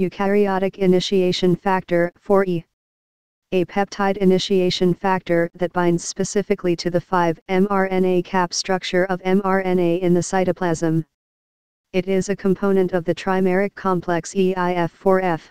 eukaryotic initiation factor 4E. A peptide initiation factor that binds specifically to the 5-mRNA cap structure of mRNA in the cytoplasm. It is a component of the trimeric complex EIF4F.